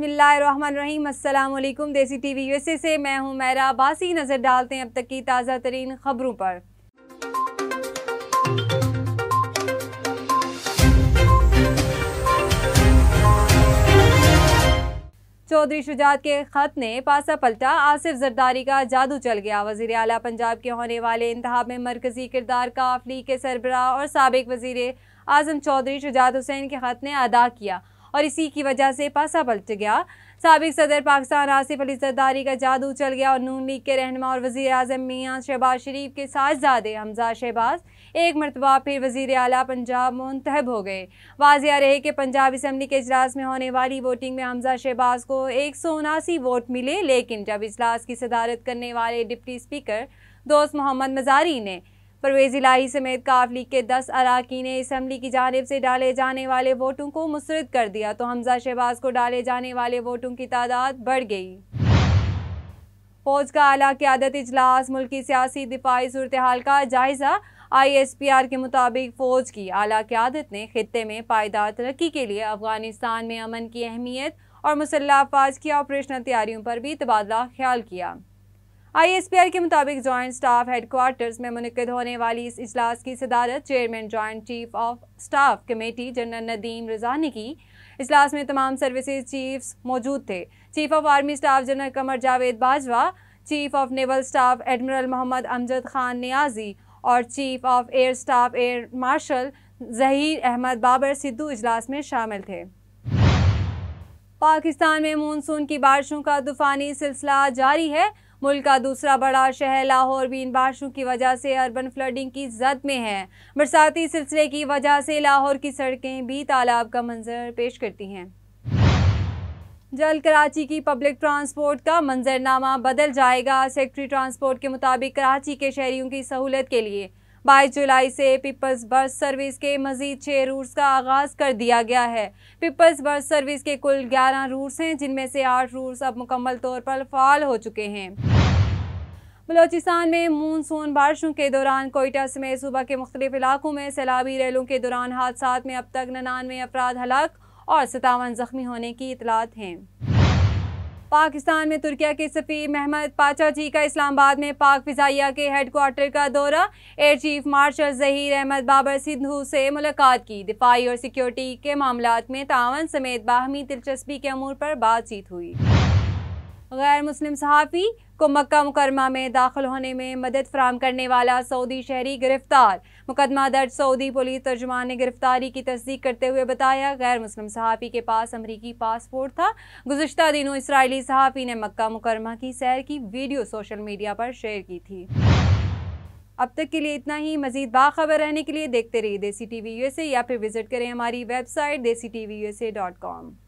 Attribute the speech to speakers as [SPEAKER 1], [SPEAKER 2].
[SPEAKER 1] बिसमीम अल्लाम देसी टीवी यूएसए से मैं हूं मैरा बासी नज़र डालते हैं अब तक की ताज़ा तरीन खबरों पर चौधरी शुजात के खत ने पासा पलटा आसिफ जरदारी का जादू चल गया वजीर अला पंजाब के होने वाले इंतहाब में मरकजी किरदार का अफली के सरबराह और सबक वजीर आजम चौधरी शुजात हुसैन के खत ने अदा किया और इसी की वजह से पासा पलट गया सबक सदर पाकिस्तान आसिफ अली सरदारी का जादू चल गया और नून लीग के रहनमा और वजी अजम मियाँ शहबाज शरीफ के साहजादे हमजा शहबाज एक मरतबा फिर वजीर अला पंजाब मुंतब हो गए वाजिया रहे कि पंजाब इसम्बली के अजलास में होने वाली वोटिंग में हमजा शहबाज को एक सौ उनासी वोट मिले लेकिन जब इजलास की सदारत करने वाले डिप्टी स्पीकर दोस्त मोहम्मद मजारी ने परवेज इलाही समेत काफ लीग के दस अरकान इसम्बली की जानब से डाले जाने वाले वोटों को मुस्रद कर दिया तो हमजा शहबाज को डाले जाने वाले वोटों की तादाद बढ़ गई फौज का अला क्यादत इजलास मुल्की सियासी दिफाई सूरत हाल का जायजा आई एस पी आर के मुताबिक फ़ौज की अला क्यादत ने खत्े में पायदार तरक्की के लिए अफगानिस्तान में अमन की अहमियत और मुसल्ह अफवाज की ऑपरेशनल तैयारियों पर भी तबादला ख्याल किया आईएसपीआर के मुताबिक जॉइंट स्टाफ हेडक्वार्टर्स में मुनद होने वाली इस इजलास की सदारत chairman joint chief of staff committee general Nadeem Raza ने की इजलास में तमाम सर्विसेज चीफ्स मौजूद थे chief of army staff general Qamar Javed Bajwa chief of naval staff admiral Mohammad Amjad Khan Niazi और chief of air staff air marshal Zaheer Ahmed Babar Sidhu इजलास में शामिल थे पाकिस्तान में मानसून की बारिशों का तूफानी सिलसिला जारी है मुल्क का दूसरा बड़ा शहर लाहौर भी इन बारिशों की वजह से अर्बन फ्लडिंग की जद में है बरसाती सिलसिले की वजह से लाहौर की सड़कें भी तालाब का मंजर पेश करती हैं जल्द कराची की पब्लिक ट्रांसपोर्ट का मंजरनामा बदल जाएगा सेक्रेटरी ट्रांसपोर्ट के मुताबिक कराची के शहरियों की सहूलत के लिए बाईस जुलाई से पीपल्स बस सर्विस के मजीद छः रूट्स का आगाज़ कर दिया गया है पीपल्स बस सर्विस के कुल ग्यारह रूट्स हैं जिनमें से आठ रूट्स अब मुकम्मल तौर पर फाल हो चुके हैं बलोचिस्तान में मानसून बारिशों के दौरान कोयटा समेत सुबह के मुख्तलिफ इलाकों में सैलाबी रेलों के दौरान हादसा में अब तक ननानवे अफराद हलाक और सतावन ज़ख्मी होने की इतलात हैं पाकिस्तान में तुर्किया के सफ़ी महमद पाचा जी का इस्लामाबाद में पाक फिजाइया के क्वार्टर का दौरा air chief marshal Zaheer Ahmed Babar Sindhu से मुलाकात की दिफाई और सिक्योरिटी के मामला में तावन समेत बाहमी दिलचस्पी के अमूर पर बातचीत हुई गैर मुस्लिम सहाफ़ी को मक्का मुकरमा में दाखिल होने में मदद फराम करने वाला सऊदी शहरी गिरफ्तार मुकदमा दर्ज सऊदी पुलिस तर्जमान ने गिरफ्तारी की तस्दीक करते हुए बताया गैर मुस्लिम सहाफ़ी के पास अमरीकी पासपोर्ट था गुजशत दिनों इसराइली सहाफ़ी ने मक्का मुकरमा की सैर की वीडियो सोशल मीडिया पर शेयर की थी अब तक के लिए इतना ही मजीद बाखबर रहने के लिए देखते रहिए देसी टी वी या फिर विजिट करें हमारी वेबसाइट देसी टी वी डॉट कॉम